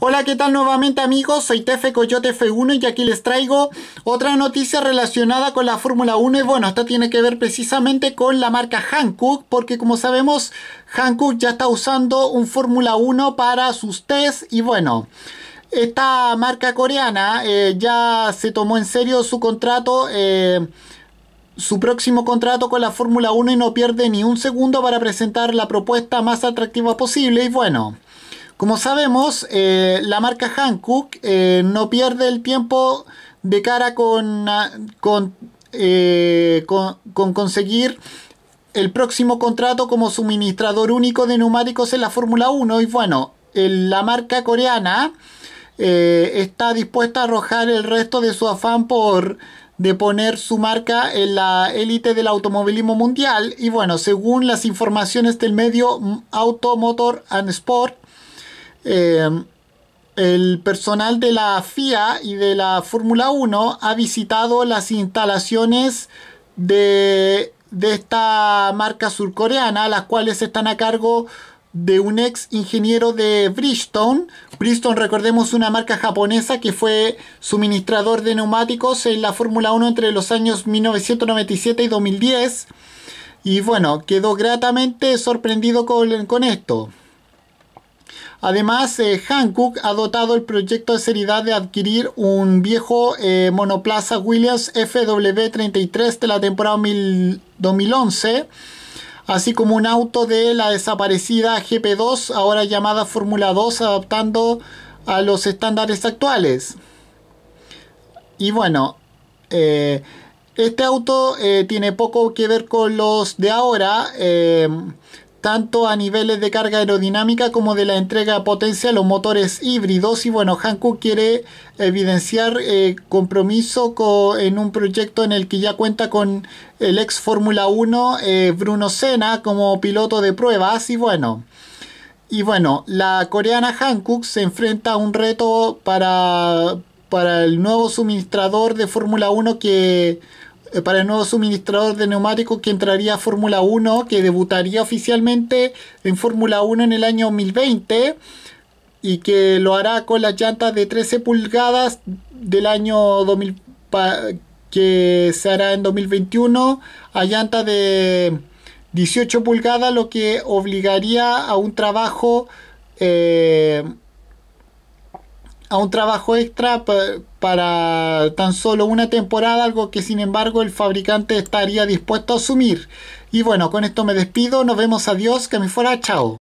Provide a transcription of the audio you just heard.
Hola, ¿qué tal nuevamente amigos? Soy Tefe Coyote F1 y aquí les traigo otra noticia relacionada con la Fórmula 1 y bueno, esto tiene que ver precisamente con la marca Hankook porque como sabemos Hankook ya está usando un Fórmula 1 para sus test y bueno... Esta marca coreana eh, ya se tomó en serio su contrato eh, su próximo contrato con la Fórmula 1 y no pierde ni un segundo para presentar la propuesta más atractiva posible. Y bueno, como sabemos, eh, la marca Hankook eh, no pierde el tiempo de cara con, ah, eh, con, con, conseguir el próximo contrato como suministrador único de neumáticos en la Fórmula 1. Y bueno, la marca coreana está dispuesta a arrojar el resto de su afán por de poner su marca en la élite del automovilismo mundial. Y bueno, según las informaciones del medio Automotor and Sport, eh, el personal de la FIA y de la Fórmula 1 ha visitado las instalaciones de, esta marca surcoreana, las cuales están a cargo de un ex ingeniero de Bridgestone. Bridgestone, recordemos, una marca japonesa que fue suministrador de neumáticos en la Fórmula 1 entre los años 1997 y 2010. Y bueno, quedó gratamente sorprendido con, con esto. Además, eh, Hankook ha dotado el proyecto de seriedad de adquirir un viejo eh, monoplaza Williams FW33 de la temporada 2011, así como un auto de la desaparecida GP2, ahora llamada Fórmula 2, adaptando a los estándares actuales. Y bueno, eh, este auto tiene poco que ver con los de ahora tanto a niveles de carga aerodinámica como de la entrega de potencia a los motores híbridos. Y bueno, Hankook quiere evidenciar eh, compromiso en un proyecto en el que ya cuenta con el ex Fórmula 1 eh, Bruno Senna como piloto de pruebas. Y bueno. Y bueno, la coreana Hankook se enfrenta a un reto para, para el nuevo suministrador de Fórmula 1 que eh, para el nuevo suministrador de neumáticos que entraría a Fórmula 1, que debutaría oficialmente en Fórmula 1 en el año 2020 y que lo hará con las llantas de 13 pulgadas del año 2000 que se hará en 2021 a llantas de 18 pulgadas, lo que obligaría a un trabajo eh, a un trabajo extra para tan solo una temporada, algo que sin embargo el fabricante estaría dispuesto a asumir. Y bueno, con esto me despido, nos vemos, adiós, que me fuera, chao.